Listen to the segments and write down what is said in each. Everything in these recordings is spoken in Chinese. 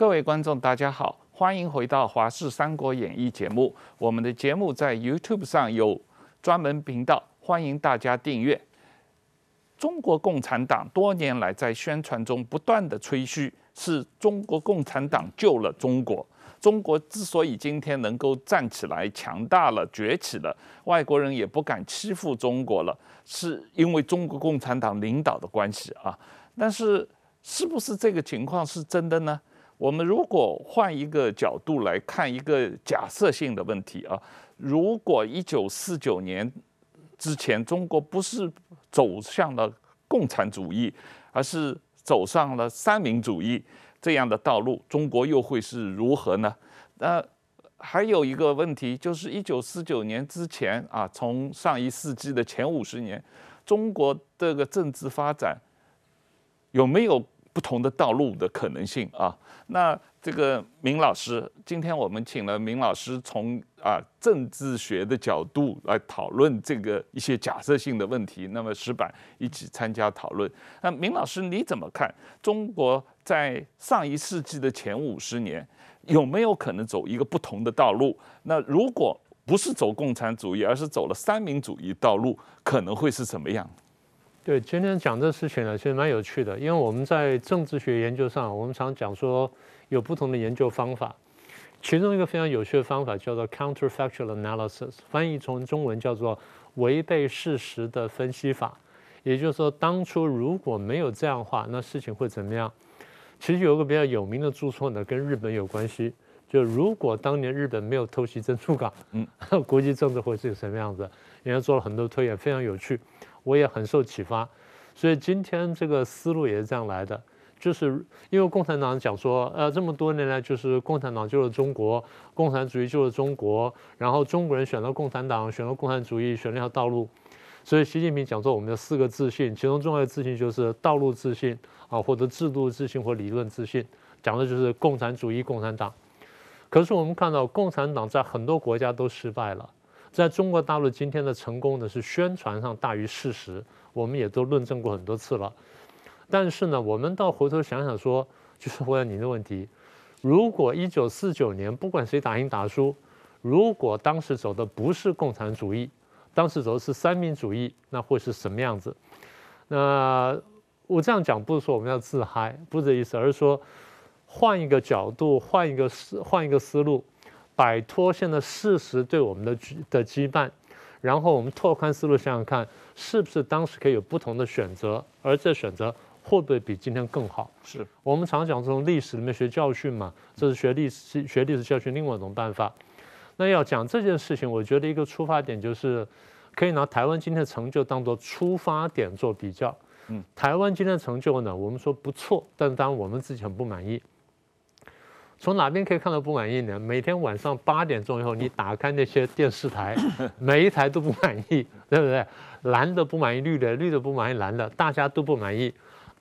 各位观众，大家好，欢迎回到《华视三国演义》节目。我们的节目在 YouTube 上有专门频道，欢迎大家订阅。中国共产党多年来在宣传中不断的吹嘘，是中国共产党救了中国。中国之所以今天能够站起来、强大了、崛起了，外国人也不敢欺负中国了，是因为中国共产党领导的关系啊。但是，是不是这个情况是真的呢？我们如果换一个角度来看一个假设性的问题啊，如果一九四九年之前中国不是走向了共产主义，而是走上了三民主义这样的道路，中国又会是如何呢？那还有一个问题就是一九四九年之前啊，从上一世纪的前五十年，中国这个政治发展有没有不同的道路的可能性啊？那这个明老师，今天我们请了明老师从啊政治学的角度来讨论这个一些假设性的问题。那么石板一起参加讨论。那明老师你怎么看？中国在上一世纪的前五十年有没有可能走一个不同的道路？那如果不是走共产主义，而是走了三民主义道路，可能会是什么样？对，今天讲这事情呢，其实蛮有趣的。因为我们在政治学研究上，我们常讲说有不同的研究方法，其中一个非常有趣的方法叫做 counterfactual analysis，翻译从中文叫做违背事实的分析法。也就是说，当初如果没有这样话，那事情会怎么样？其实有个比较有名的著作呢，跟日本有关系。就如果当年日本没有偷袭珍珠港，嗯，国际政治会是什么样子？人家做了很多推演，非常有趣。我也很受启发，所以今天这个思路也是这样来的，就是因为共产党讲说，呃，这么多年来就是共产党救了中国，共产主义救了中国，然后中国人选了共产党，选了共产主义，选了条道路，所以习近平讲说，我们的四个自信，其中重要的自信就是道路自信啊，或者制度自信或理论自信，讲的就是共产主义、共产党。可是我们看到，共产党在很多国家都失败了。在中国大陆今天的成功呢是宣传上大于事实，我们也都论证过很多次了。但是呢，我们倒回头想想说，就是 问您的问题：如果一九四九年不管谁打赢打输，如果当时走的不是共产主义，当时走的是三民主义，那会是什么样子？那我这样讲不是说我们要自嗨，不是这意思，而是说换一个角度，换一个思，换一个思路。摆脱现在事实对我们的的羁绊，然后我们拓宽思路，想想看，是不是当时可以有不同的选择，而这选择会不会比今天更好？是我们常讲从历史里面学教训嘛，这是学历史学历史教训另外一种办法。那要讲这件事情，我觉得一个出发点就是，可以拿台湾今天的成就当做出发点做比较。嗯，台湾今天的成就呢，我们说不错，但当然我们自己很不满意。从哪边可以看到不满意呢？每天晚上八点钟以后，你打开那些电视台，每一台都不满意，对不对？蓝的不满意，绿的，绿的不满意，蓝的，大家都不满意。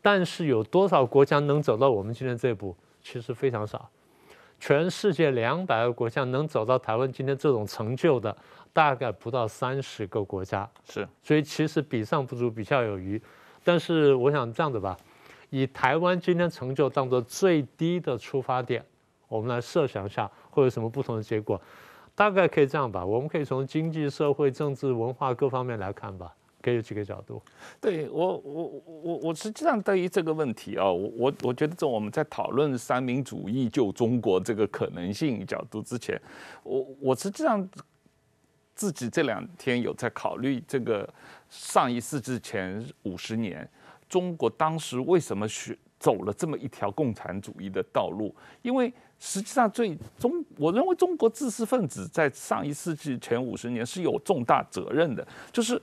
但是有多少国家能走到我们今天这步？其实非常少。全世界两百个国家能走到台湾今天这种成就的，大概不到三十个国家。是。所以其实比上不足，比下有余。但是我想这样子吧，以台湾今天成就当做最低的出发点。我们来设想一下会有什么不同的结果，大概可以这样吧。我们可以从经济社会、政治、文化各方面来看吧，可以有几个角度。对我，我，我，我实际上对于这个问题啊，我，我，我觉得在我们在讨论三民主义救中国这个可能性角度之前，我，我实际上自己这两天有在考虑这个上一世纪前五十年中国当时为什么选走了这么一条共产主义的道路，因为。实际上，最中我认为中国知识分子在上一世纪前五十年是有重大责任的。就是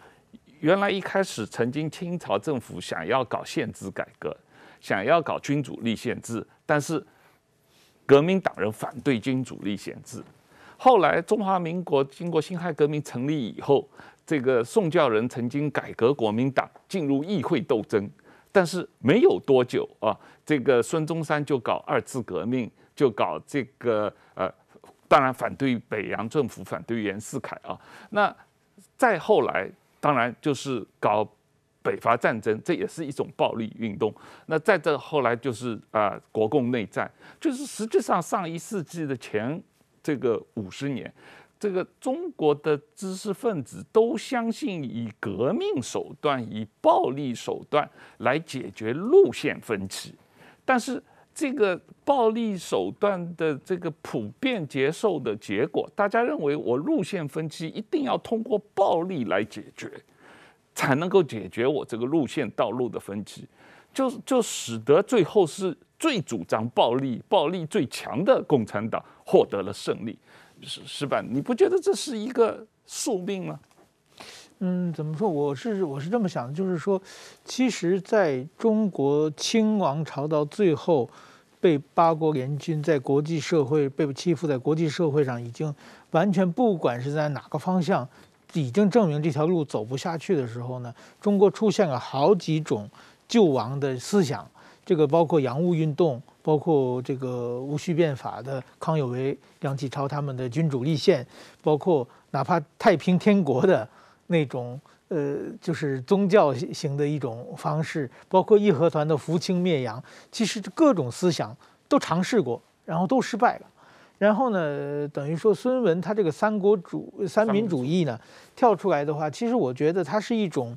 原来一开始，曾经清朝政府想要搞宪制改革，想要搞君主立宪制，但是革命党人反对君主立宪制。后来中华民国经过辛亥革命成立以后，这个宋教仁曾经改革国民党，进入议会斗争，但是没有多久啊，这个孙中山就搞二次革命。就搞这个呃，当然反对北洋政府，反对袁世凯啊。那再后来，当然就是搞北伐战争，这也是一种暴力运动。那再这后来就是啊，国共内战，就是实际上上一世纪的前这个五十年，这个中国的知识分子都相信以革命手段、以暴力手段来解决路线分歧，但是。这个暴力手段的这个普遍接受的结果，大家认为我路线分歧一定要通过暴力来解决，才能够解决我这个路线道路的分歧，就就使得最后是最主张暴力、暴力最强的共产党获得了胜利。是是吧？你不觉得这是一个宿命吗？嗯，怎么说？我是我是这么想的，就是说，其实在中国清王朝到最后。被八国联军在国际社会被欺负，在国际社会上已经完全不管是在哪个方向，已经证明这条路走不下去的时候呢，中国出现了好几种救亡的思想。这个包括洋务运动，包括这个戊戌变法的康有为、梁启超他们的君主立宪，包括哪怕太平天国的那种。呃，就是宗教型的一种方式，包括义和团的扶清灭洋，其实各种思想都尝试过，然后都失败了。然后呢，等于说孙文他这个三国主三民主义呢，跳出来的话，其实我觉得它是一种。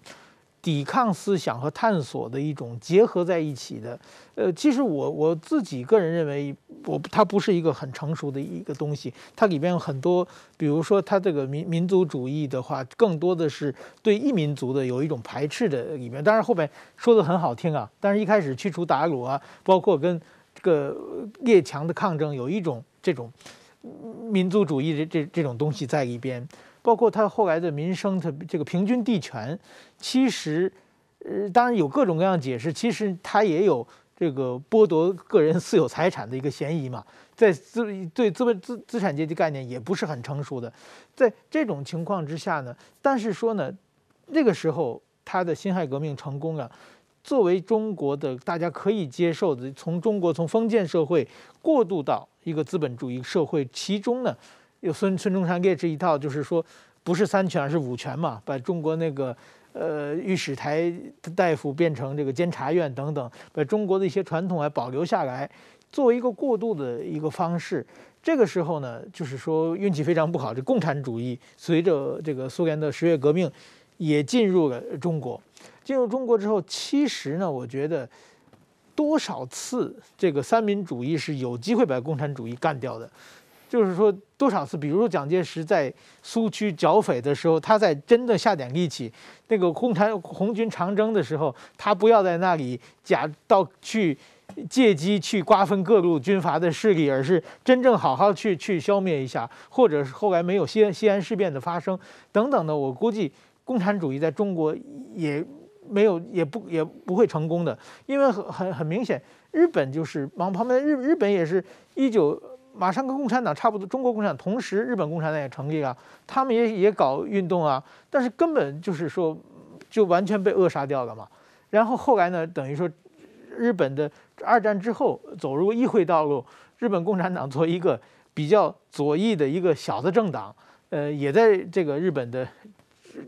抵抗思想和探索的一种结合在一起的，呃，其实我我自己个人认为，我它不是一个很成熟的一个东西，它里边有很多，比如说它这个民民族主义的话，更多的是对异民族的有一种排斥的里面，当然后边说的很好听啊，但是一开始驱除鞑虏啊，包括跟这个列强的抗争，有一种这种民族主义这这这种东西在里边。包括他后来的民生，他这个平均地权，其实，呃，当然有各种各样解释，其实他也有这个剥夺个人私有财产的一个嫌疑嘛。在资对资本资资产阶级概念也不是很成熟的，在这种情况之下呢，但是说呢，那个时候他的辛亥革命成功了，作为中国的大家可以接受的，从中国从封建社会过渡到一个资本主义社会，其中呢。有孙孙中山列这一套，就是说不是三权，是五权嘛，把中国那个呃御史台大夫变成这个监察院等等，把中国的一些传统还保留下来，作为一个过渡的一个方式。这个时候呢，就是说运气非常不好，这共产主义随着这个苏联的十月革命也进入了中国。进入中国之后，其实呢，我觉得多少次这个三民主义是有机会把共产主义干掉的。就是说，多少次？比如说蒋介石在苏区剿匪的时候，他在真的下点力气；那个共产红军长征的时候，他不要在那里假到去借机去瓜分各路军阀的势力，而是真正好好去去消灭一下，或者是后来没有西安西安事变的发生等等的。我估计，共产主义在中国也没有，也不也不会成功的，因为很很很明显，日本就是往旁边日日本也是一九。马上跟共产党差不多，中国共产党同时日本共产党也成立了，他们也也搞运动啊，但是根本就是说，就完全被扼杀掉了嘛。然后后来呢，等于说，日本的二战之后走入议会道路，日本共产党作为一个比较左翼的一个小的政党，呃，也在这个日本的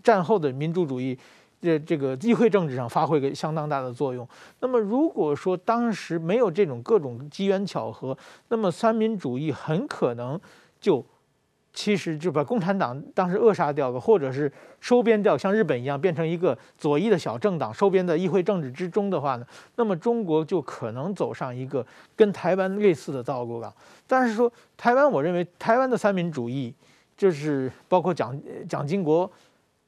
战后的民主主义。这这个议会政治上发挥个相当大的作用。那么，如果说当时没有这种各种机缘巧合，那么三民主义很可能就其实就把共产党当时扼杀掉了，或者是收编掉，像日本一样变成一个左翼的小政党，收编在议会政治之中的话呢，那么中国就可能走上一个跟台湾类似的道路了。但是说台湾，我认为台湾的三民主义就是包括蒋蒋经国。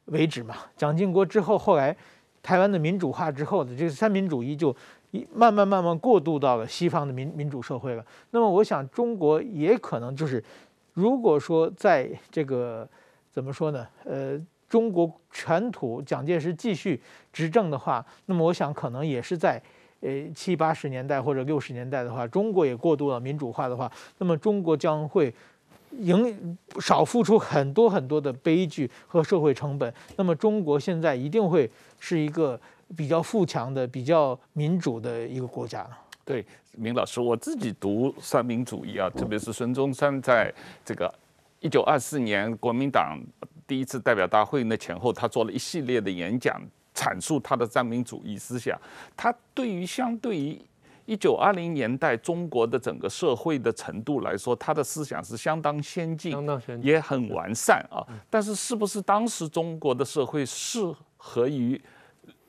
为止嘛，蒋经国之后，后来台湾的民主化之后的这个三民主义就一慢慢慢慢过渡到了西方的民民主社会了。那么我想，中国也可能就是，如果说在这个怎么说呢，呃，中国全土蒋介石继续执政的话，那么我想可能也是在呃七八十年代或者六十年代的话，中国也过渡了民主化的话，那么中国将会。赢少付出很多很多的悲剧和社会成本，那么中国现在一定会是一个比较富强的、比较民主的一个国家。对，明老师，我自己读三民主义啊，特别是孙中山在这个一九二四年国民党第一次代表大会那前后，他做了一系列的演讲，阐述他的三民主义思想。他对于相对于一九二零年代，中国的整个社会的程度来说，他的思想是相当先进，相当先进，也很完善啊。但是，是不是当时中国的社会适合于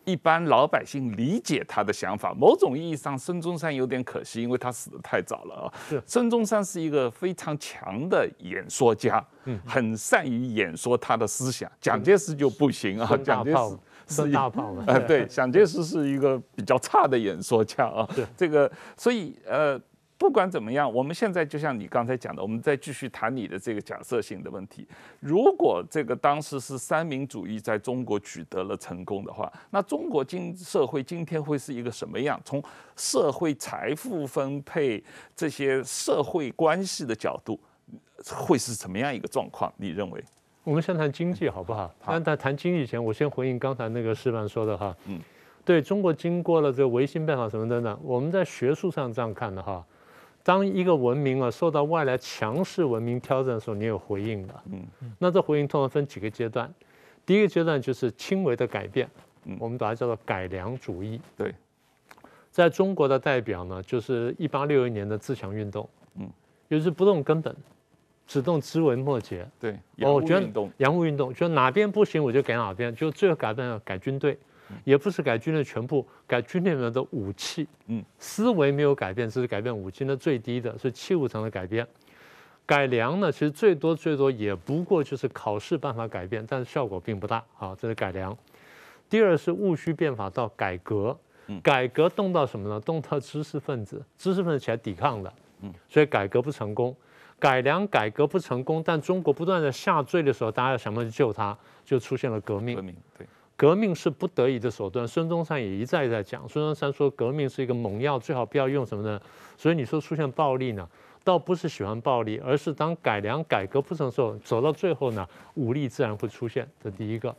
一般老百姓理解他的想法？某种意义上，孙中山有点可惜，因为他死得太早了啊。孙中山是一个非常强的演说家，嗯，很善于演说他的思想。蒋介石就不行啊，蒋介石。是大炮了，哎，对，蒋介石是一个比较差的演说家啊。这个，所以，呃，不管怎么样，我们现在就像你刚才讲的，我们再继续谈你的这个假设性的问题。如果这个当时是三民主义在中国取得了成功的话，那中国今社会今天会是一个什么样？从社会财富分配这些社会关系的角度，会是什么样一个状况？你认为？我们先谈经济，好不好？但在谈经济前，我先回应刚才那个示范说的哈，嗯，对中国经过了这个维新变法什么等等，我们在学术上这样看的哈，当一个文明啊受到外来强势文明挑战的时候，你有回应的，嗯那这回应通常分几个阶段，第一个阶段就是轻微的改变，我们把它叫做改良主义，对，在中国的代表呢就是一八六一年的自强运动，嗯，就是不动根本。只动枝微末节，对。我觉得洋务运动，觉得哪边不行我就改哪边，就最后改变改军队，也不是改军队全部，改军队里面的武器。嗯，思维没有改变，只是改变武器的最低的，是器物层的改变。改良呢，其实最多最多也不过就是考试办法改变，但是效果并不大。好，这是改良。第二是戊戌变法到改革，改革动到什么呢？动到知识分子，知识分子起来抵抗的，嗯，所以改革不成功。改良改革不成功，但中国不断的下坠的时候，大家要想办法救它，就出现了革命。革命，对，革命是不得已的手段。孙中山也一再在讲，孙中山说革命是一个猛药，最好不要用什么呢？所以你说出现暴力呢，倒不是喜欢暴力，而是当改良改革不成候，走到最后呢，武力自然会出现。这第一个，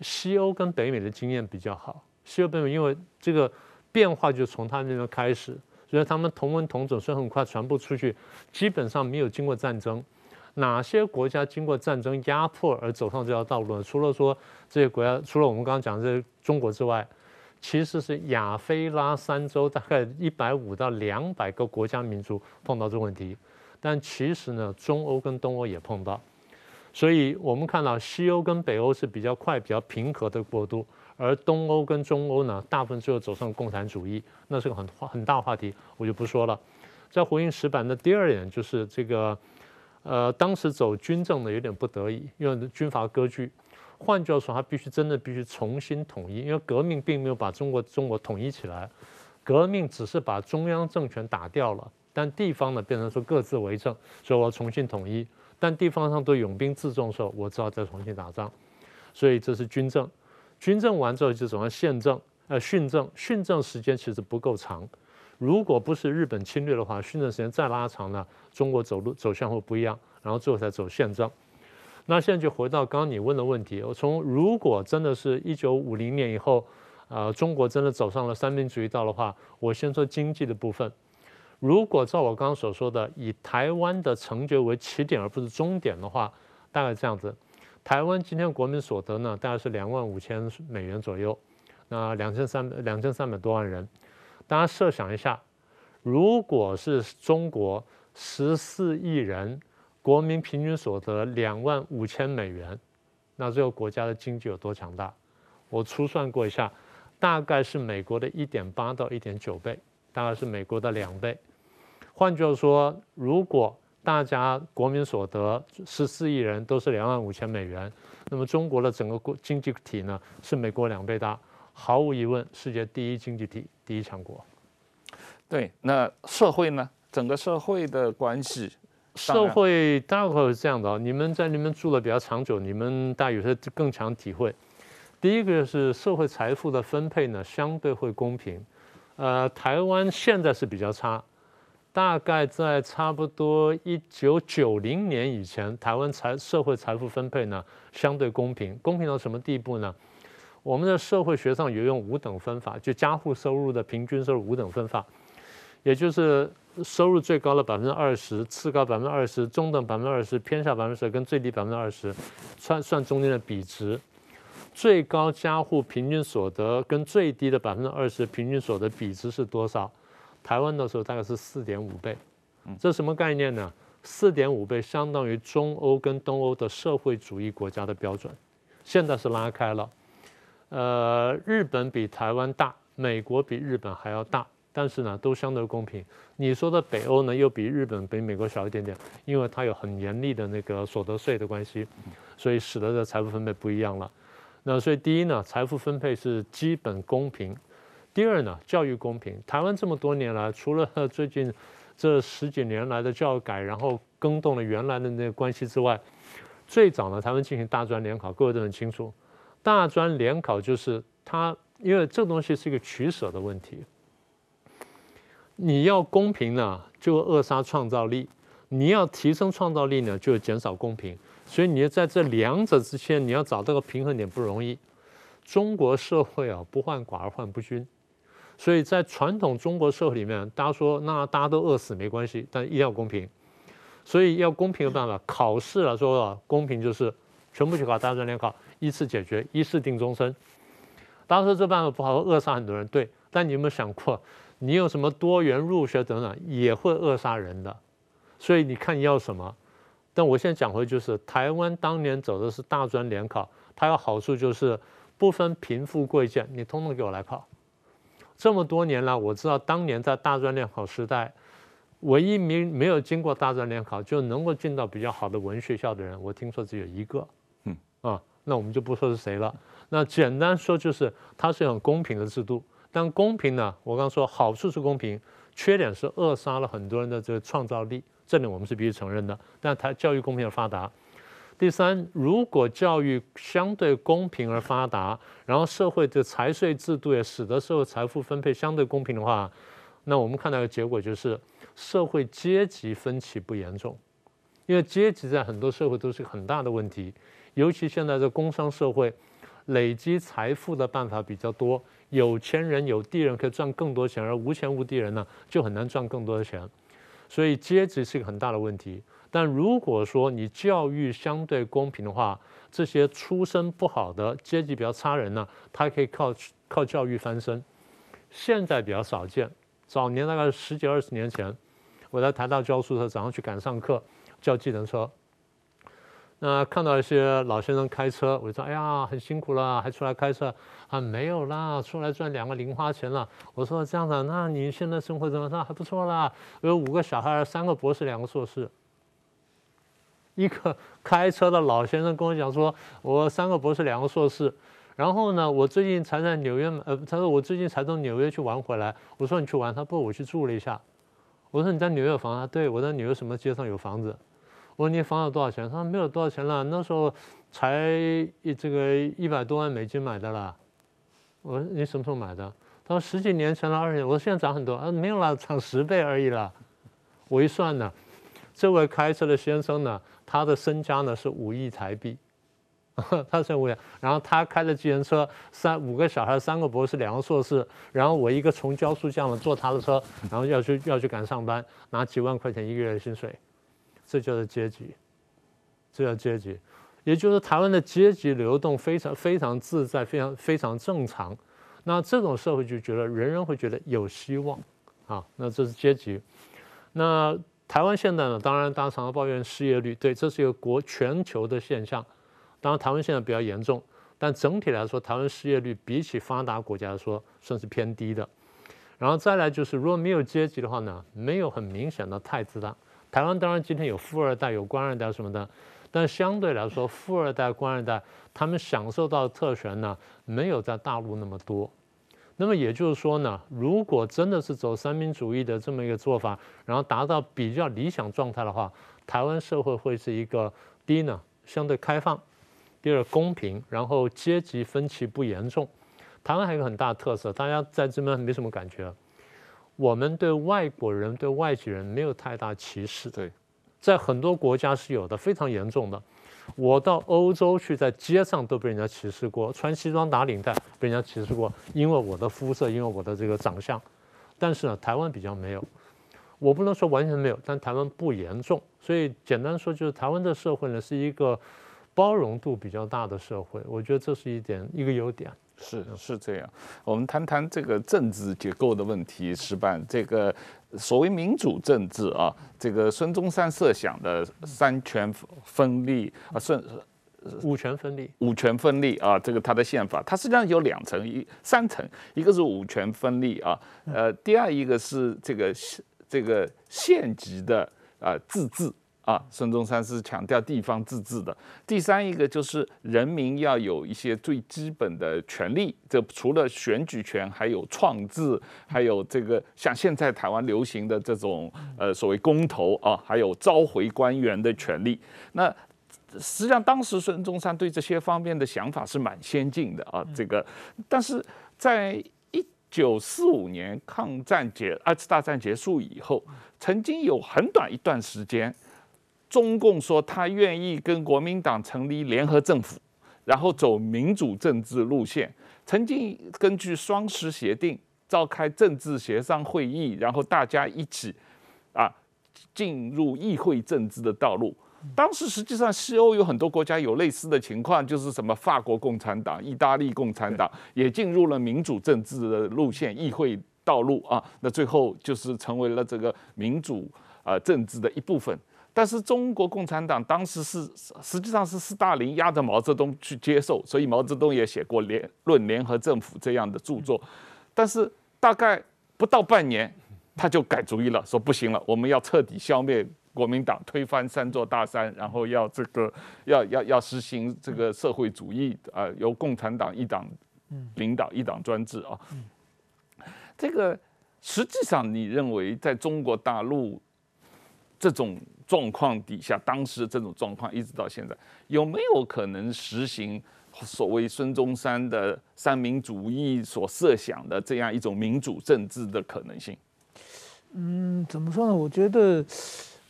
西欧跟北美的经验比较好，西欧、北美，因为这个变化就从他那边开始。所以他们同文同种，所以很快传播出去，基本上没有经过战争。哪些国家经过战争压迫而走上这条道路呢？除了说这些国家，除了我们刚刚讲的这中国之外，其实是亚非拉三洲大概一百五到两百个国家民族碰到这个问题。但其实呢，中欧跟东欧也碰到。所以我们看到西欧跟北欧是比较快、比较平和的过渡。而东欧跟中欧呢，大部分最后走上共产主义，那是个很话很大话题，我就不说了。在《回应石板的第二点就是这个，呃，当时走军政呢有点不得已，因为军阀割据。换句话说，他必须真的必须重新统一，因为革命并没有把中国中国统一起来，革命只是把中央政权打掉了，但地方呢变成说各自为政，所以我要重新统一。但地方上对拥兵自重的时候，我知道再重新打仗，所以这是军政。军政完之后就走向宪政，呃，训政，训政时间其实不够长，如果不是日本侵略的话，训政时间再拉长呢，中国走路走向会不一样，然后最后才走宪政。那现在就回到刚刚你问的问题，我从如果真的是一九五零年以后，啊，中国真的走上了三民主义道的话，我先说经济的部分。如果照我刚刚所说的，以台湾的成就为起点而不是终点的话，大概这样子。台湾今天国民所得呢，大概是两万五千美元左右，那两千三两千三百多万人。大家设想一下，如果是中国十四亿人国民平均所得两万五千美元，那这个国家的经济有多强大？我粗算过一下，大概是美国的一点八到一点九倍，大概是美国的两倍。换句话说，如果大家国民所得十四亿人都是两万五千美元，那么中国的整个国经济体呢是美国两倍大，毫无疑问世界第一经济体第一强国。对，那社会呢？整个社会的关系，社会大概是这样的啊。你们在那边住了比较长久，你们大有些更强体会。第一个是社会财富的分配呢相对会公平，呃，台湾现在是比较差。大概在差不多一九九零年以前，台湾财社会财富分配呢相对公平，公平到什么地步呢？我们的社会学上有用五等分法，就家户收入的平均收入五等分法，也就是收入最高的百分之二十，次高百分之二十，中等百分之二十，偏下百分之十，跟最低百分之二十，算算中间的比值，最高家户平均所得跟最低的百分之二十平均所得比值是多少？台湾的时候大概是四点五倍，这什么概念呢？四点五倍相当于中欧跟东欧的社会主义国家的标准，现在是拉开了。呃，日本比台湾大，美国比日本还要大，但是呢都相对公平。你说的北欧呢又比日本比美国小一点点，因为它有很严厉的那个所得税的关系，所以使得的财富分配不一样了。那所以第一呢，财富分配是基本公平。第二呢，教育公平。台湾这么多年来，除了最近这十几年来的教改，然后更动了原来的那个关系之外，最早呢，台湾进行大专联考，各位都很清楚。大专联考就是它，因为这东西是一个取舍的问题。你要公平呢，就扼杀创造力；你要提升创造力呢，就减少公平。所以你要在这两者之间，你要找到个平衡点不容易。中国社会啊，不患寡而患不均。所以在传统中国社会里面，大家说那大家都饿死没关系，但一定要公平。所以要公平的办法，考试了，说公平就是全部去考大专联考，依次解决，一次定终身。当说这办法不好，扼杀很多人。对，但你有没有想过，你有什么多元入学等等，也会扼杀人的。所以你看你要什么？但我现在讲回就是，台湾当年走的是大专联考，它有好处就是不分贫富贵贱，你通通给我来考。这么多年了，我知道当年在大专联考时代，唯一没没有经过大专联考就能够进到比较好的文学校的人，我听说只有一个。嗯，啊，那我们就不说是谁了。那简单说就是，它是一种公平的制度。但公平呢，我刚说好处是公平，缺点是扼杀了很多人的这个创造力，这点我们是必须承认的。但它教育公平的发达。第三，如果教育相对公平而发达，然后社会的财税制度也使得社会财富分配相对公平的话，那我们看到的结果就是社会阶级分歧不严重。因为阶级在很多社会都是很大的问题，尤其现在的工商社会，累积财富的办法比较多，有钱人有地人可以赚更多钱，而无钱无地人呢就很难赚更多的钱，所以阶级是一个很大的问题。但如果说你教育相对公平的话，这些出身不好的、阶级比较差人呢，他可以靠靠教育翻身。现在比较少见，早年大概十几二十年前，我在台大教书的时候，早上去赶上课，教技能车。那看到一些老先生开车，我就说：“哎呀，很辛苦了，还出来开车啊？”“没有啦，出来赚两个零花钱了。”我说：“这样的，那你现在生活怎么样？还不错啦，有五个小孩，三个博士，两个硕士。”一个 开车的老先生跟我讲说：“我三个博士，两个硕士。然后呢，我最近才在纽约，呃，他说我最近才从纽约去玩回来。我说你去玩，他不，我去住了一下。我说你在纽约有房啊？对，我在纽约什么街上有房子？我说你房子多少钱？他说没有多少钱了，那时候才这个一百多万美金买的了。我说你什么时候买的？他说十几年前了，二十年。我说现在涨很多啊？没有了，涨十倍而已了。我一算呢，这位开车的先生呢？”他的身家呢是五亿台币，他才五亿。然后他开的计程车，三五个小孩，三个博士，两个硕士。然后我一个从教书匠了坐他的车，然后要去要去赶上班，拿几万块钱一个月的薪水，这就是阶级，这叫阶级。也就是台湾的阶级流动非常非常自在，非常非常正常。那这种社会就觉得人人会觉得有希望，啊，那这是阶级，那。台湾现在呢，当然大家常常抱怨失业率，对，这是一个国全球的现象。当然台湾现在比较严重，但整体来说，台湾失业率比起发达国家来说，算是偏低的。然后再来就是，如果没有阶级的话呢，没有很明显的太子党。台湾当然今天有富二代、有官二代什么的，但相对来说，富二代、官二代他们享受到特权呢，没有在大陆那么多。那么也就是说呢，如果真的是走三民主义的这么一个做法，然后达到比较理想状态的话，台湾社会会是一个：第一呢，相对开放；第二，公平；然后阶级分歧不严重。台湾还有一个很大特色，大家在这边没什么感觉，我们对外国人、对外籍人没有太大歧视。对，在很多国家是有的，非常严重的。我到欧洲去，在街上都被人家歧视过，穿西装打领带被人家歧视过，因为我的肤色，因为我的这个长相。但是呢，台湾比较没有，我不能说完全没有，但台湾不严重。所以简单说，就是台湾的社会呢是一个包容度比较大的社会，我觉得这是一点一个优点。是是这样，我们谈谈这个政治结构的问题，是吧？这个。所谓民主政治啊，这个孙中山设想的三权分立啊，顺。五权分立，五权分立啊，这个他的宪法，它实际上有两层一三层，一个是五权分立啊，呃，第二一个是这个这个县级的啊自治。啊，孙中山是强调地方自治的。第三一个就是人民要有一些最基本的权利，这除了选举权，还有创制，还有这个像现在台湾流行的这种呃所谓公投啊，还有召回官员的权利。那实际上当时孙中山对这些方面的想法是蛮先进的啊，这个。但是在一九四五年抗战结二次大战结束以后，曾经有很短一段时间。中共说他愿意跟国民党成立联合政府，然后走民主政治路线。曾经根据双十协定召开政治协商会议，然后大家一起啊进入议会政治的道路。当时实际上西欧有很多国家有类似的情况，就是什么法国共产党、意大利共产党也进入了民主政治的路线、议会道路啊。那最后就是成为了这个民主啊政治的一部分。但是中国共产党当时是实际上是斯大林压着毛泽东去接受，所以毛泽东也写过《联论联合政府》这样的著作。但是大概不到半年，他就改主意了，说不行了，我们要彻底消灭国民党，推翻三座大山，然后要这个要要要实行这个社会主义，啊，由共产党一党领导一党专制啊。这个实际上你认为在中国大陆这种。状况底下，当时的这种状况一直到现在，有没有可能实行所谓孙中山的三民主义所设想的这样一种民主政治的可能性？嗯，怎么说呢？我觉得。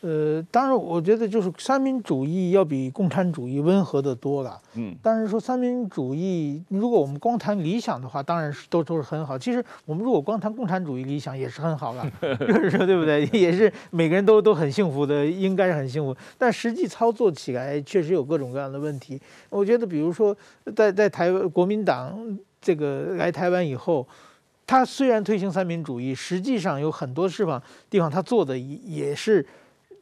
呃，当然，我觉得就是三民主义要比共产主义温和的多了。嗯，但是说三民主义，如果我们光谈理想的话，当然是都都是很好。其实我们如果光谈共产主义理想也是很好的，就是说对不对？也是每个人都都很幸福的，应该是很幸福。但实际操作起来确实有各种各样的问题。我觉得，比如说在在台湾国民党这个来台湾以后，他虽然推行三民主义，实际上有很多地方地方他做的也是。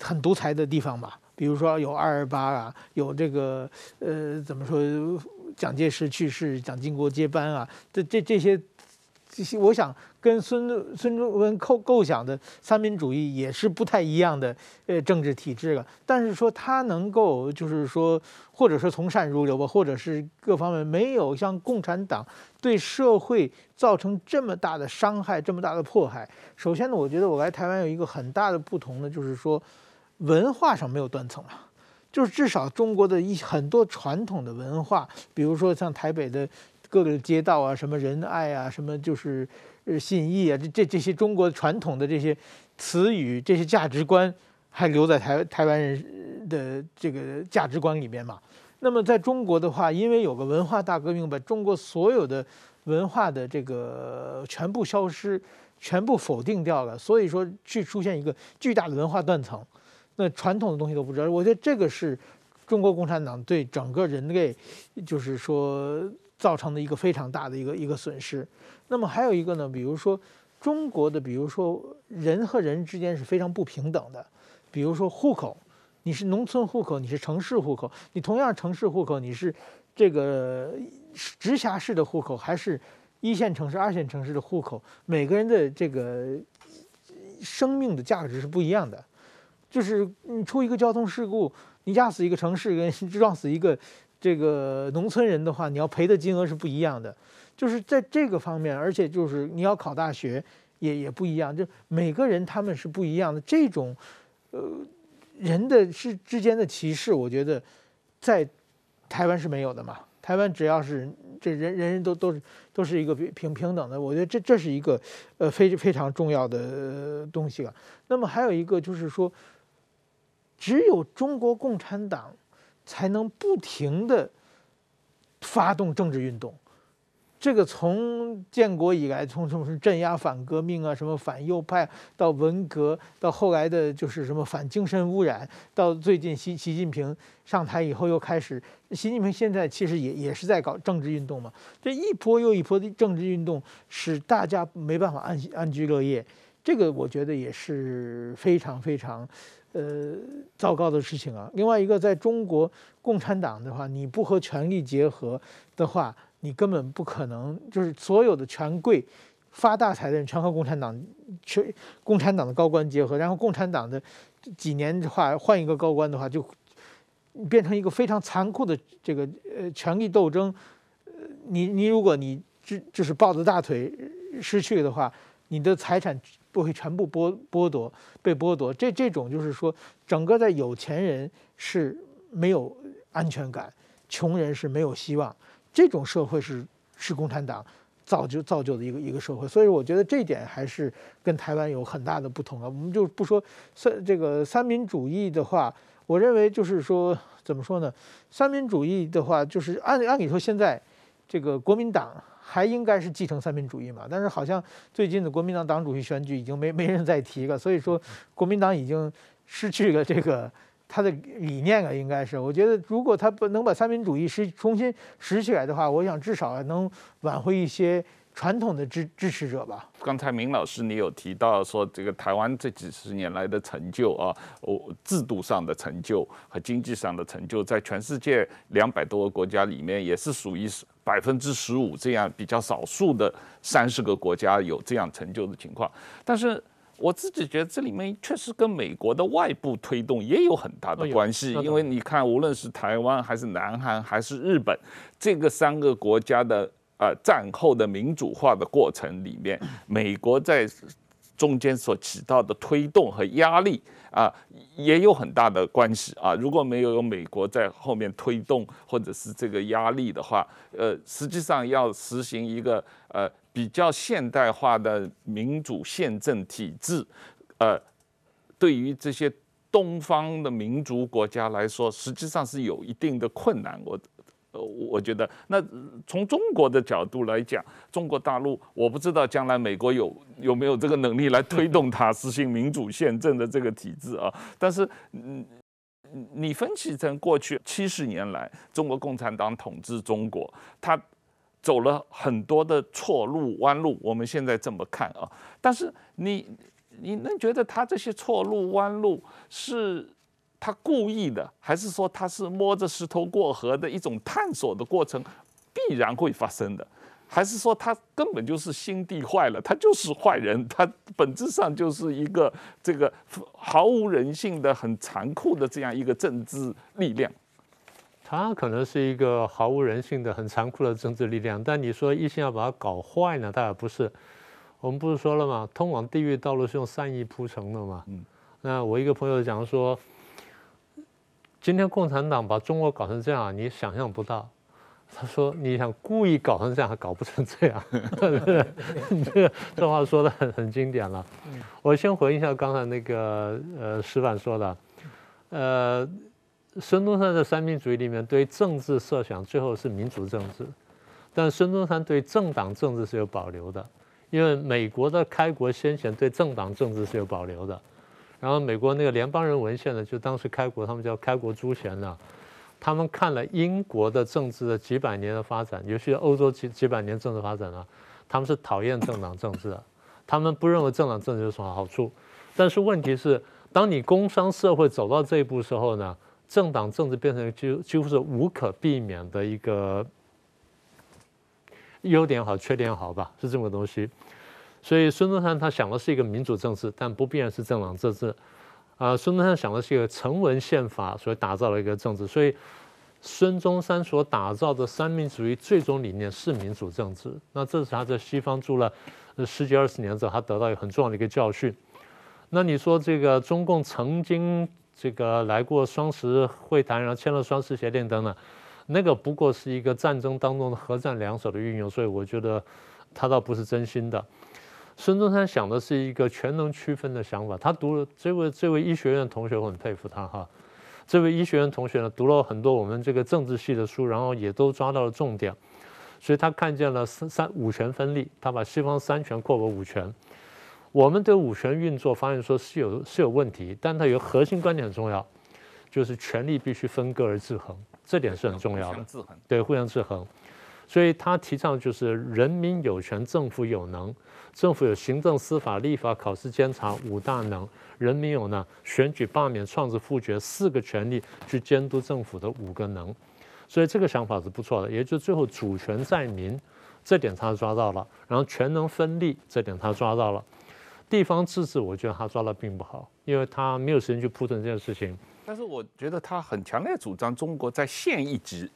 很独裁的地方吧，比如说有二二八啊，有这个呃怎么说，蒋介石去世，蒋经国接班啊，这这这些，这些我想跟孙孙中文构构想的三民主义也是不太一样的呃政治体制了。但是说他能够就是说，或者说从善如流吧，或者是各方面没有像共产党对社会造成这么大的伤害，这么大的迫害。首先呢，我觉得我来台湾有一个很大的不同呢，就是说。文化上没有断层了。就是至少中国的一很多传统的文化，比如说像台北的各个街道啊，什么仁爱啊，什么就是信义啊，这这这些中国传统的这些词语、这些价值观，还留在台台湾人的这个价值观里边嘛？那么在中国的话，因为有个文化大革命，把中国所有的文化的这个全部消失、全部否定掉了，所以说去出现一个巨大的文化断层。那传统的东西都不知道，我觉得这个是，中国共产党对整个人类，就是说造成的一个非常大的一个一个损失。那么还有一个呢，比如说中国的，比如说人和人之间是非常不平等的，比如说户口，你是农村户口，你是城市户口，你同样城市户口，你是这个直辖市的户口，还是一线城市、二线城市的户口，每个人的这个生命的价值是不一样的。就是你出一个交通事故，你压死一个城市，跟 撞死一个这个农村人的话，你要赔的金额是不一样的。就是在这个方面，而且就是你要考大学也也不一样，就每个人他们是不一样的。这种，呃，人的是之间的歧视，我觉得在台湾是没有的嘛。台湾只要是这人人人都都是都是一个平平等的，我觉得这这是一个呃非非常重要的东西了。那么还有一个就是说。只有中国共产党才能不停的发动政治运动，这个从建国以来，从什么镇压反革命啊，什么反右派，到文革，到后来的，就是什么反精神污染，到最近习习近平上台以后又开始，习近平现在其实也也是在搞政治运动嘛，这一波又一波的政治运动使大家没办法安安居乐业。这个我觉得也是非常非常，呃，糟糕的事情啊。另外一个，在中国共产党的话，你不和权力结合的话，你根本不可能。就是所有的权贵发大财的人，全和共产党，全共产党的高官结合。然后共产党的几年的话，换一个高官的话，就变成一个非常残酷的这个呃权力斗争。呃，你你如果你只就是抱着大腿失去的话，你的财产。不会全部剥剥夺，被剥夺，这这种就是说，整个在有钱人是没有安全感，穷人是没有希望，这种社会是是共产党造就造就的一个一个社会，所以我觉得这一点还是跟台湾有很大的不同啊。我们就不说三这个三民主义的话，我认为就是说怎么说呢？三民主义的话，就是按按理说现在这个国民党。还应该是继承三民主义嘛，但是好像最近的国民党党主席选举已经没 没人再提了，所以说国民党已经失去了这个他的理念了，应该是。我觉得如果他不能把三民主义实重新拾起来的话，我想至少能挽回一些传统的支支持者吧。刚才明老师你有提到说这个台湾这几十年来的成就啊，哦，制度上的成就和经济上的成就，在全世界两百多个国家里面也是属于百分之十五，这样比较少数的三十个国家有这样成就的情况，但是我自己觉得这里面确实跟美国的外部推动也有很大的关系，因为你看，无论是台湾还是南韩还是日本，这个三个国家的啊战后的民主化的过程里面，美国在。中间所起到的推动和压力啊，也有很大的关系啊。如果没有有美国在后面推动或者是这个压力的话，呃，实际上要实行一个呃比较现代化的民主宪政体制，呃，对于这些东方的民族国家来说，实际上是有一定的困难。我。我觉得那从中国的角度来讲，中国大陆，我不知道将来美国有有没有这个能力来推动它实行民主宪政的这个体制啊。但是，你你分析成过去七十年来中国共产党统治中国，他走了很多的错路弯路，我们现在这么看啊。但是你你能觉得他这些错路弯路是？他故意的，还是说他是摸着石头过河的一种探索的过程，必然会发生的，还是说他根本就是心地坏了，他就是坏人，他本质上就是一个这个毫无人性的、很残酷的这样一个政治力量。他可能是一个毫无人性的、很残酷的政治力量，但你说一心要把它搞坏呢，他也不是。我们不是说了吗？通往地狱道路是用善意铺成的嘛？嗯，那我一个朋友讲说。今天共产党把中国搞成这样，你想象不到。他说：“你想故意搞成这样，搞不成这样。”这这话说的很很经典了。我先回应一下刚才那个呃石板说的，呃，孙中山的三民主义里面对政治设想最后是民主政治，但孙中山对政党政治是有保留的，因为美国的开国先贤对政党政治是有保留的。然后美国那个联邦人文献呢，就当时开国，他们叫开国诸贤呢，他们看了英国的政治的几百年的发展，尤其是欧洲几几百年政治发展呢，他们是讨厌政党政治的，他们不认为政党政治有什么好处。但是问题是，当你工商社会走到这一步时候呢，政党政治变成几几乎是无可避免的一个优点好，缺点好吧，是这么个东西。所以孙中山他想的是一个民主政治，但不必然是政党政治。啊，孙中山想的是一个成文宪法所打造的一个政治。所以孙中山所打造的三民主义最终理念是民主政治。那这是他在西方住了十几二十年之后，他得到一个很重要的一个教训。那你说这个中共曾经这个来过双十会谈，然后签了双十协定等等，那个不过是一个战争当中的核战两手的运用，所以我觉得他倒不是真心的。孙中山想的是一个全能区分的想法。他读了这位这位医学院同学，我很佩服他哈。这位医学院同学呢，读了很多我们这个政治系的书，然后也都抓到了重点。所以他看见了三三五权分立，他把西方三权扩为五权。我们的五权运作发现说是有是有问题，但他有核心观点重要，就是权力必须分割而制衡，这点是很重要的。互相制衡。对，互相制衡。所以他提倡就是人民有权，政府有能，政府有行政、司法、立法、考试、监察五大能，人民有呢选举、罢免、创制、复决四个权利去监督政府的五个能，所以这个想法是不错的，也就是最后主权在民这点他抓到了，然后全能分立这点他抓到了，地方自治我觉得他抓的并不好，因为他没有时间去铺陈这件事情。但是我觉得他很强烈主张中国在县一级。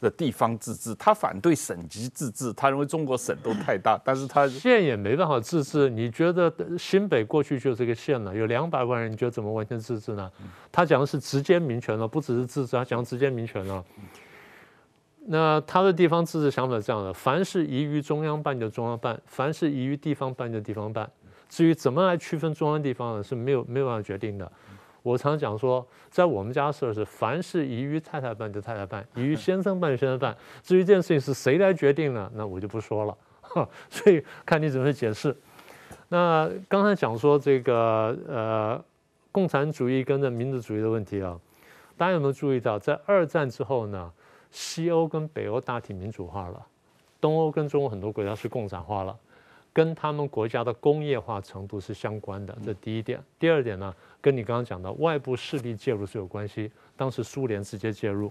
的地方自治，他反对省级自治，他认为中国省都太大，但是他县也没办法自治。你觉得新北过去就是一个县了，有两百万人，你觉得怎么完全自治呢？他讲的是直接民权了，不只是自治，他讲直接民权了。那他的地方自治想法是这样的：凡是宜于中央办就中央办，凡是宜于地方办就地方办。至于怎么来区分中央地方呢？是没有没有办法决定的。我常讲说，在我们家事儿是，凡是宜于太太办就太太办，宜于先生办就先生办。至于这件事情是谁来决定呢？那我就不说了。所以看你怎么解释。那刚才讲说这个呃，共产主义跟着民族主义的问题啊，大家有没有注意到，在二战之后呢，西欧跟北欧大体民主化了，东欧跟中欧很多国家是共产化了。跟他们国家的工业化程度是相关的，这第一点。第二点呢，跟你刚刚讲的外部势力介入是有关系。当时苏联直接介入，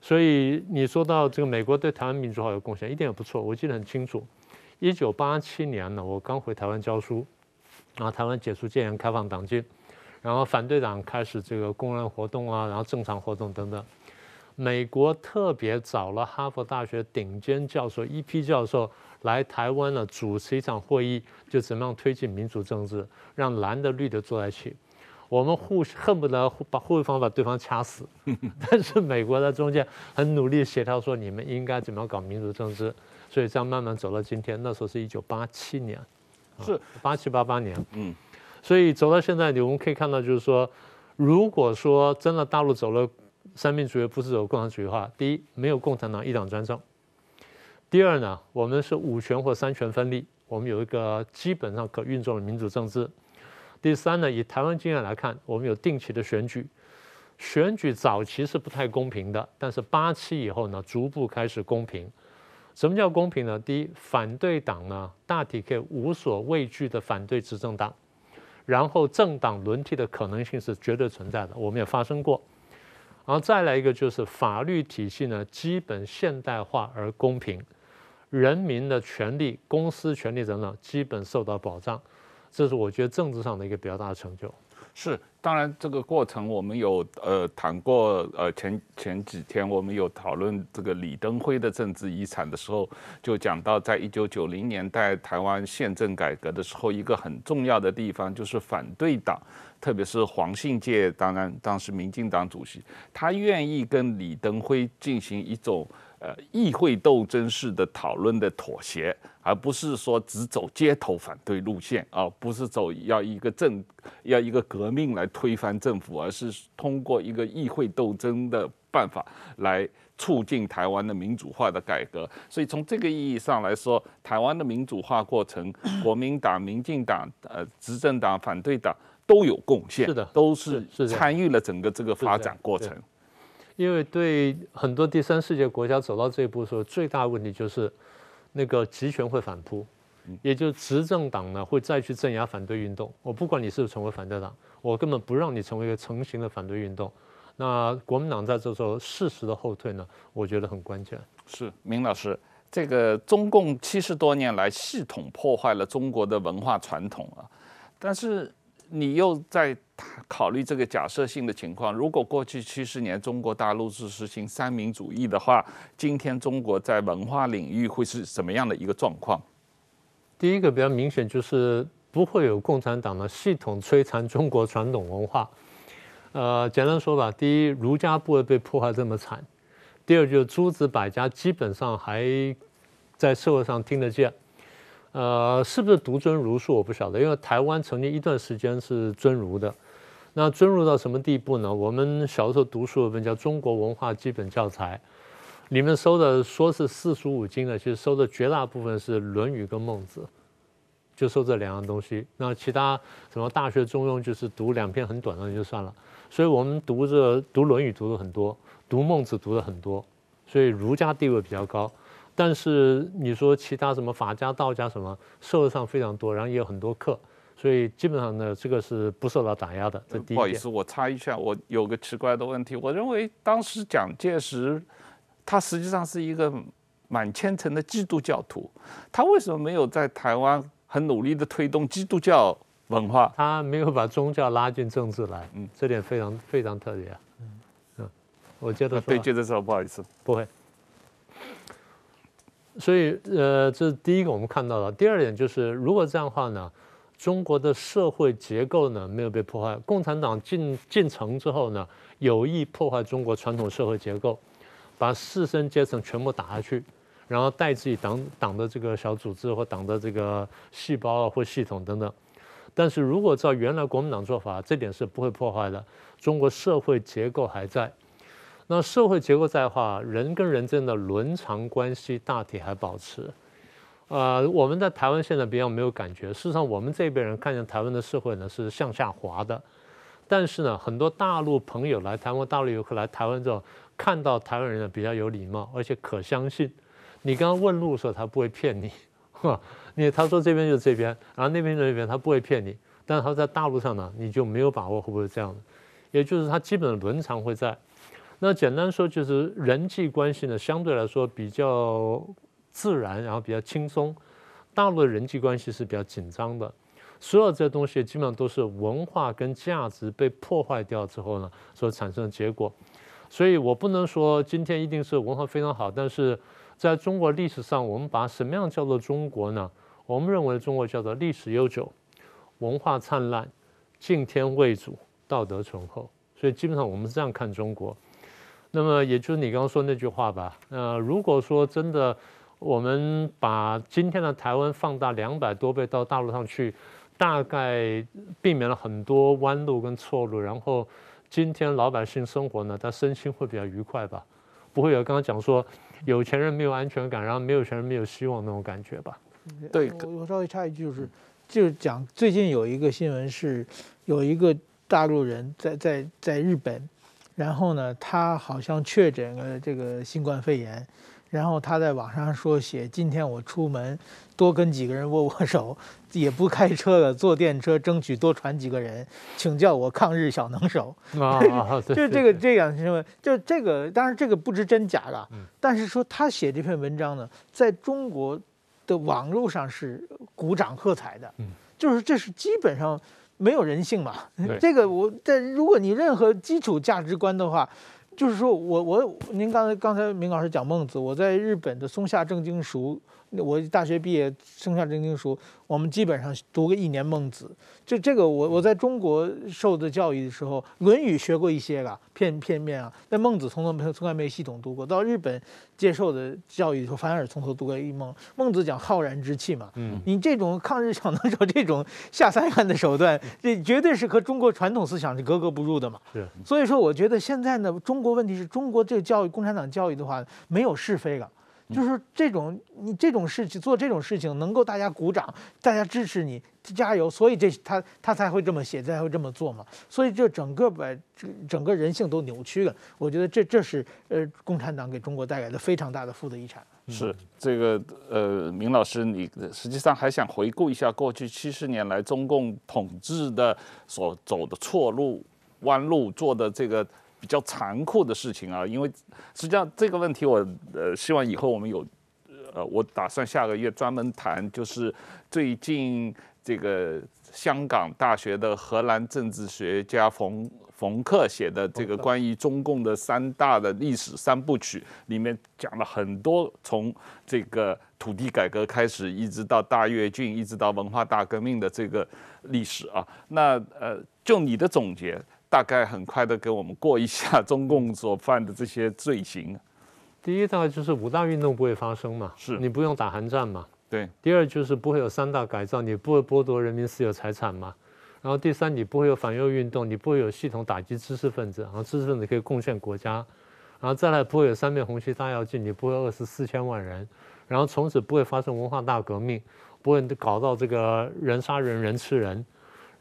所以你说到这个美国对台湾民主化有贡献，一点也不错。我记得很清楚，一九八七年呢，我刚回台湾教书，啊，台湾解除戒严，开放党禁，然后反对党开始这个工人活动啊，然后正常活动等等，美国特别找了哈佛大学顶尖教授一批教授。来台湾了，主持一场会议，就怎么样推进民主政治，让蓝的绿的坐下去。我们互恨不得把互方把对方掐死，但是美国在中间很努力协调，说你们应该怎么样搞民主政治。所以这样慢慢走到今天，那时候是一九八七年，是八七八八年，嗯，所以走到现在，你我们可以看到，就是说，如果说真的大陆走了三民主义，不是走共产主义的话，第一，没有共产党一党专政。第二呢，我们是五权或三权分立，我们有一个基本上可运作的民主政治。第三呢，以台湾经验来看，我们有定期的选举，选举早期是不太公平的，但是八七以后呢，逐步开始公平。什么叫公平呢？第一，反对党呢，大体可以无所畏惧地反对执政党，然后政党轮替的可能性是绝对存在的，我们也发生过。然后再来一个就是法律体系呢，基本现代化而公平。人民的权利、公司权利等等基本受到保障，这是我觉得政治上的一个比较大的成就。是，当然这个过程我们有呃谈过，呃前前几天我们有讨论这个李登辉的政治遗产的时候，就讲到在一九九零年代台湾宪政改革的时候，一个很重要的地方就是反对党，特别是黄信介，当然当时民进党主席，他愿意跟李登辉进行一种。呃，议会斗争式的讨论的妥协，而不是说只走街头反对路线啊，不是走要一个政，要一个革命来推翻政府，而是通过一个议会斗争的办法来促进台湾的民主化的改革。所以从这个意义上来说，台湾的民主化过程，国民党、民进党、呃，执政党、反对党都有贡献，是的，都是参与了整个这个发展过程。因为对很多第三世界国家走到这一步的时候，最大的问题就是那个集权会反扑，也就是执政党呢会再去镇压反对运动。我不管你是不是成为反对党，我根本不让你成为一个成型的反对运动。那国民党在这时候适时的后退呢，我觉得很关键。是，明老师，这个中共七十多年来系统破坏了中国的文化传统啊，但是。你又在考虑这个假设性的情况？如果过去七十年中国大陆是实行三民主义的话，今天中国在文化领域会是什么样的一个状况？第一个比较明显就是不会有共产党的系统摧残中国传统文化。呃，简单说吧，第一，儒家不会被破坏这么惨；第二，就是诸子百家基本上还在社会上听得见。呃，是不是独尊儒术我不晓得，因为台湾曾经一段时间是尊儒的。那尊儒到什么地步呢？我们小时候读书有本叫《中国文化基本教材》，里面收的说是四书五经的，其实收的绝大部分是《论语》跟《孟子》，就收这两样东西。那其他什么《大学》《中庸》，就是读两篇很短的就算了。所以我们读着读《论语》读的很多，读《孟子》读的很多，所以儒家地位比较高。但是你说其他什么法家、道家什么，社会上非常多，然后也有很多课，所以基本上呢，这个是不受到打压的。这第一不好意思，我插一下，我有个奇怪的问题，我认为当时蒋介石他实际上是一个满虔诚的基督教徒，他为什么没有在台湾很努力的推动基督教文化？他没有把宗教拉进政治来？嗯，这点非常非常特别啊。嗯嗯，我觉得。对，就这时候不好意思。不会。所以，呃，这是第一个我们看到的。第二点就是，如果这样的话呢，中国的社会结构呢没有被破坏。共产党进进城之后呢，有意破坏中国传统社会结构，把士绅阶层全部打下去，然后代自己党党的这个小组织或党的这个细胞啊或系统等等。但是如果照原来国民党做法，这点是不会破坏的，中国社会结构还在。那社会结构在化，人跟人之间的伦常关系大体还保持。呃，我们在台湾现在比较没有感觉。事实上，我们这一辈人看见台湾的社会呢是向下滑的。但是呢，很多大陆朋友来台湾，大陆游客来台湾之后，看到台湾人呢比较有礼貌，而且可相信。你刚刚问路的时候，他不会骗你，你他说这边就这边，然后那边就那边，他不会骗你。但是他在大陆上呢，你就没有把握会不会这样。也就是他基本的伦常会在。那简单说就是人际关系呢，相对来说比较自然，然后比较轻松。大陆的人际关系是比较紧张的，所有这些东西基本上都是文化跟价值被破坏掉之后呢所产生的结果。所以我不能说今天一定是文化非常好，但是在中国历史上，我们把什么样叫做中国呢？我们认为中国叫做历史悠久、文化灿烂、敬天畏祖、道德崇厚。所以基本上我们是这样看中国。那么也就是你刚刚说那句话吧。那如果说真的，我们把今天的台湾放大两百多倍到大陆上去，大概避免了很多弯路跟错路。然后今天老百姓生活呢，他身心会比较愉快吧，不会有刚刚讲说有钱人没有安全感，然后没有钱人没有希望那种感觉吧。对，我我稍微插一句，就是就是讲最近有一个新闻是有一个大陆人在在在日本。然后呢，他好像确诊了这个新冠肺炎，然后他在网上说写：“今天我出门多跟几个人握握手，也不开车了，坐电车，争取多传几个人，请叫我抗日小能手。”啊，就这个这样，就这个，当然这个不知真假了。嗯，但是说他写这篇文章呢，在中国的网络上是鼓掌喝彩的。嗯，就是这是基本上。没有人性嘛？这个我在如果你任何基础价值观的话，就是说我我您刚才刚才明老师讲孟子，我在日本的松下正经塾。我大学毕业，生下正经书，我们基本上读个一年孟子。这这个我我在中国受的教育的时候，论语学过一些个，片片面啊。但《孟子从没从来没系统读过。到日本接受的教育，反而从头读个一孟。孟子讲浩然之气嘛，嗯，你这种抗日小能手这种下三滥的手段，这绝对是和中国传统思想是格格不入的嘛。是。所以说，我觉得现在呢，中国问题是中国这个教育，共产党教育的话，没有是非了。就是这种你这种事情做这种事情能够大家鼓掌，大家支持你加油，所以这他他才会这么写，才会这么做嘛。所以这整个把整个人性都扭曲了。我觉得这这是呃共产党给中国带来的非常大的负的遗产。是这个呃，明老师，你实际上还想回顾一下过去七十年来中共统治的所走的错路、弯路做的这个。比较残酷的事情啊，因为实际上这个问题，我呃希望以后我们有，呃，我打算下个月专门谈，就是最近这个香港大学的荷兰政治学家冯冯克写的这个关于中共的三大的历史三部曲，里面讲了很多从这个土地改革开始，一直到大跃进，一直到文化大革命的这个历史啊。那呃，就你的总结。大概很快的给我们过一下中共所犯的这些罪行。第一，大概就是五大运动不会发生嘛，是你不用打寒战嘛。对。第二，就是不会有三大改造，你不会剥夺人民私有财产嘛。然后第三，你不会有反右运动，你不会有系统打击知识分子，然后知识分子可以贡献国家。然后再来，不会有三面红旗大跃进，你不会饿死四千万人，然后从此不会发生文化大革命，不会搞到这个人杀人，人吃人。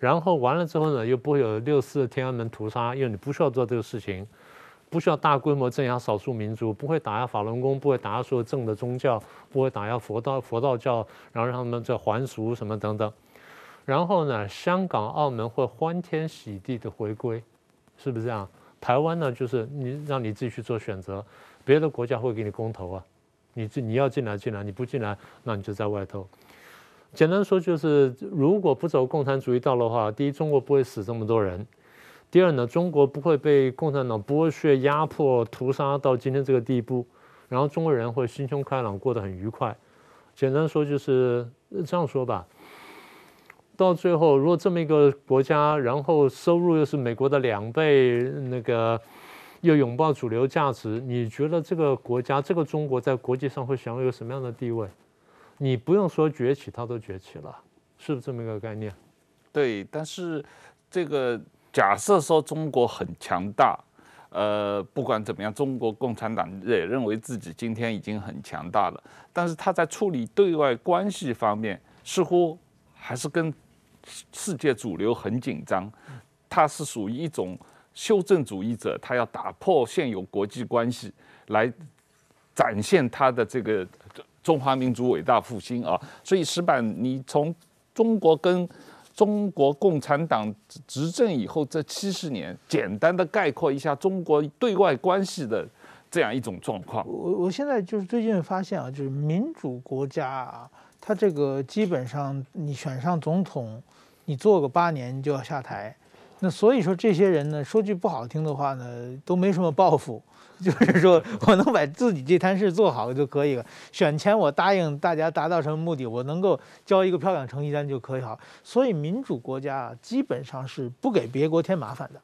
然后完了之后呢，又不会有六四天安门屠杀，因为你不需要做这个事情，不需要大规模镇压少数民族，不会打压法轮功，不会打压所有正的宗教，不会打压佛道佛道教，然后让他们在还俗什么等等。然后呢，香港、澳门会欢天喜地的回归，是不是这样？台湾呢，就是你让你自己去做选择，别的国家会给你公投啊，你你要进来进来，你不进来，那你就在外头。简单说就是，如果不走共产主义道路的话，第一，中国不会死这么多人；第二呢，中国不会被共产党剥削、压迫、屠杀到今天这个地步。然后，中国人会心胸开朗，过得很愉快。简单说就是这样说吧。到最后，如果这么一个国家，然后收入又是美国的两倍，那个又拥抱主流价值，你觉得这个国家，这个中国在国际上会享有什么样的地位？你不用说崛起，它都崛起了，是不是这么一个概念？对，但是这个假设说中国很强大，呃，不管怎么样，中国共产党也认为自己今天已经很强大了。但是他在处理对外关系方面，似乎还是跟世界主流很紧张。他是属于一种修正主义者，他要打破现有国际关系来展现他的这个。中华民族伟大复兴啊，所以石板，你从中国跟中国共产党执政以后这七十年，简单的概括一下中国对外关系的这样一种状况。我我现在就是最近发现啊，就是民主国家啊，他这个基本上你选上总统，你做个八年就要下台，那所以说这些人呢，说句不好听的话呢，都没什么抱负。就是说，我能把自己这摊事做好就可以了。选前我答应大家达到什么目的，我能够交一个漂亮成绩单就可以好。所以民主国家啊，基本上是不给别国添麻烦的。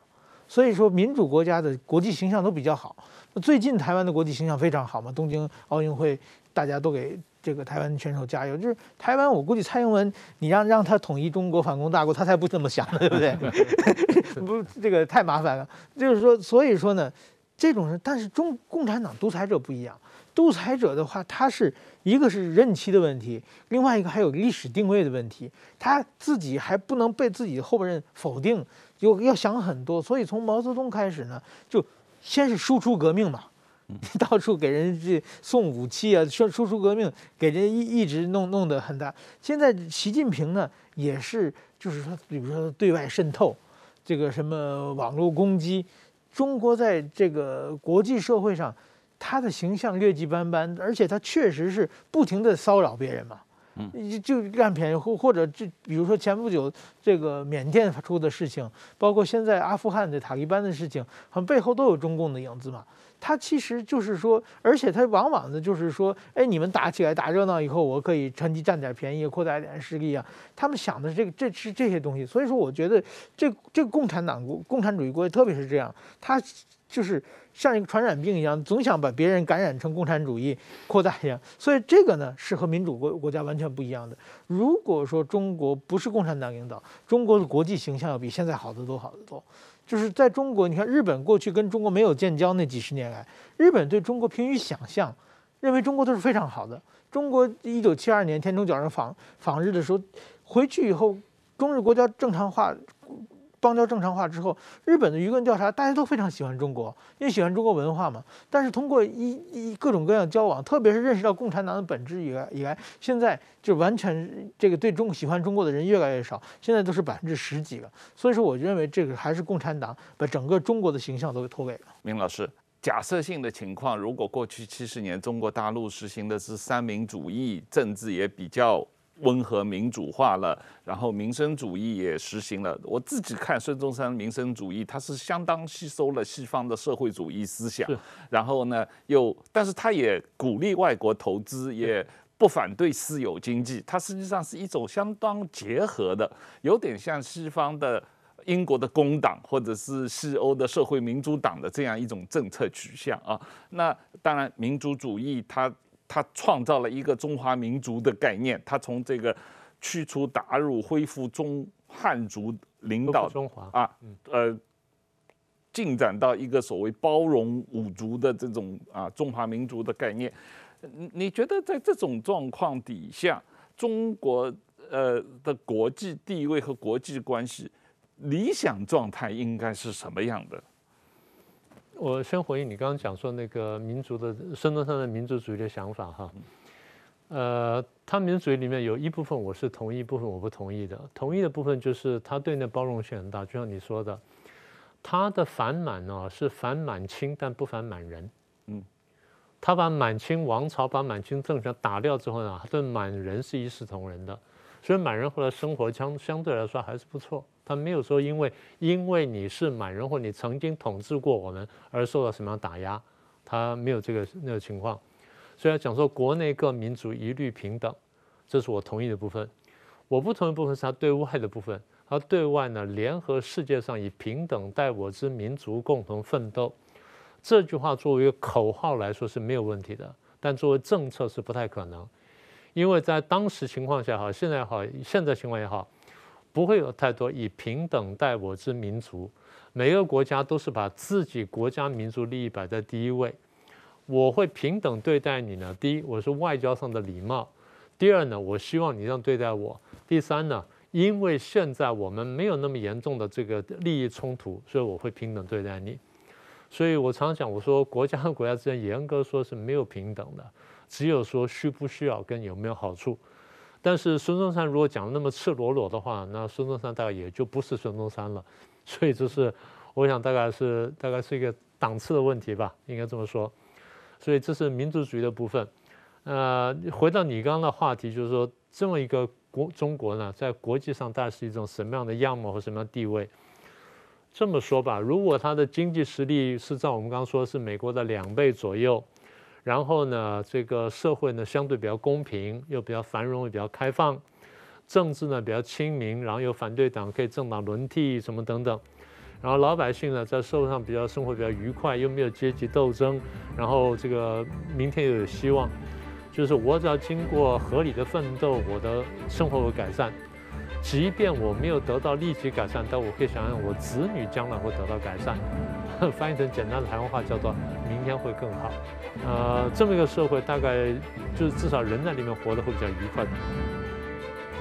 所以说，民主国家的国际形象都比较好。最近台湾的国际形象非常好嘛，东京奥运会大家都给这个台湾选手加油。就是台湾，我估计蔡英文，你让让他统一中国，反攻大国，他才不这么想对不对？不，这个太麻烦了。就是说，所以说呢。这种人，但是中共产党独裁者不一样，独裁者的话，他是一个是任期的问题，另外一个还有历史定位的问题，他自己还不能被自己后边人否定，就要想很多。所以从毛泽东开始呢，就先是输出革命嘛，到处给人这送武器啊，说输出革命，给人一一直弄弄得很大。现在习近平呢，也是就是说，比如说对外渗透，这个什么网络攻击。中国在这个国际社会上，他的形象劣迹斑斑，而且他确实是不停的骚扰别人嘛。就就占便宜，或或者就比如说前不久这个缅甸出的事情，包括现在阿富汗的塔利班的事情，很背后都有中共的影子嘛。他其实就是说，而且他往往的就是说，哎，你们打起来打热闹以后，我可以趁机占点便宜，扩大点势力啊。他们想的这个，这是这些东西。所以说，我觉得这这共产党国、共产主义国特别是这样，他就是。像一个传染病一样，总想把别人感染成共产主义，扩大一样。所以这个呢是和民主国国家完全不一样的。如果说中国不是共产党领导，中国的国际形象要比现在好得多，好得多。就是在中国，你看日本过去跟中国没有建交那几十年来，日本对中国凭于想象，认为中国都是非常好的。中国一九七二年天中角人访访日的时候，回去以后，中日国家正常化。邦交正常化之后，日本的舆论调查大家都非常喜欢中国，因为喜欢中国文化嘛。但是通过一一各种各样交往，特别是认识到共产党的本质以来以来，现在就完全这个对中喜欢中国的人越来越少，现在都是百分之十几了。所以说，我认为这个还是共产党把整个中国的形象都给拖累了。明老师，假设性的情况，如果过去七十年中国大陆实行的是三民主义政治，也比较。温和民主化了，然后民生主义也实行了。我自己看孙中山民生主义，他是相当吸收了西方的社会主义思想，然后呢，又但是他也鼓励外国投资，也不反对私有经济。它实际上是一种相当结合的，有点像西方的英国的工党或者是西欧的社会民主党的这样一种政策取向啊。那当然，民主主义它他创造了一个中华民族的概念，他从这个驱除鞑虏、恢复中汉族领导中华啊，呃，进展到一个所谓包容五族的这种啊中华民族的概念。你你觉得在这种状况底下，中国呃的国际地位和国际关系理想状态应该是什么样的？我先回应你刚刚讲说那个民族的孙中山的民族主义的想法哈，呃，他民族里面有一部分我是同意，一部分我不同意的。同意的部分就是他对那包容性很大，就像你说的，他的反满呢是反满清，但不反满人。嗯，他把满清王朝、把满清政权打掉之后呢，他对满人是一视同仁的，所以满人后来生活相相对来说还是不错。他没有说，因为因为你是满人或你曾经统治过我们而受到什么样打压，他没有这个那个情况，所以讲说国内各民族一律平等，这是我同意的部分，我不同意部分是他对外的部分，他对外呢联合世界上以平等待我之民族共同奋斗，这句话作为一个口号来说是没有问题的，但作为政策是不太可能，因为在当时情况下哈，现在好，现在情况也好。不会有太多以平等待我之民族，每个国家都是把自己国家民族利益摆在第一位。我会平等对待你呢。第一，我是外交上的礼貌；第二呢，我希望你这样对待我；第三呢，因为现在我们没有那么严重的这个利益冲突，所以我会平等对待你。所以我常讲，我说国家和国家之间严格说是没有平等的，只有说需不需要跟有没有好处。但是孙中山如果讲的那么赤裸裸的话，那孙中山大概也就不是孙中山了。所以这是我想大概是大概是一个档次的问题吧，应该这么说。所以这是民族主义的部分。呃，回到你刚刚的话题，就是说这么一个国中国呢，在国际上大概是一种什么样的样貌和什么样地位？这么说吧，如果它的经济实力是在我们刚刚说是美国的两倍左右。然后呢，这个社会呢相对比较公平，又比较繁荣，也比较开放，政治呢比较亲民，然后有反对党，可以政党轮替，什么等等。然后老百姓呢在社会上比较生活比较愉快，又没有阶级斗争，然后这个明天又有希望，就是我只要经过合理的奋斗，我的生活会改善。即便我没有得到立即改善，但我可以想象我子女将来会得到改善。翻译成简单的台湾话叫做“明天会更好”，呃，这么一个社会大概就是至少人在里面活得会比较愉快的。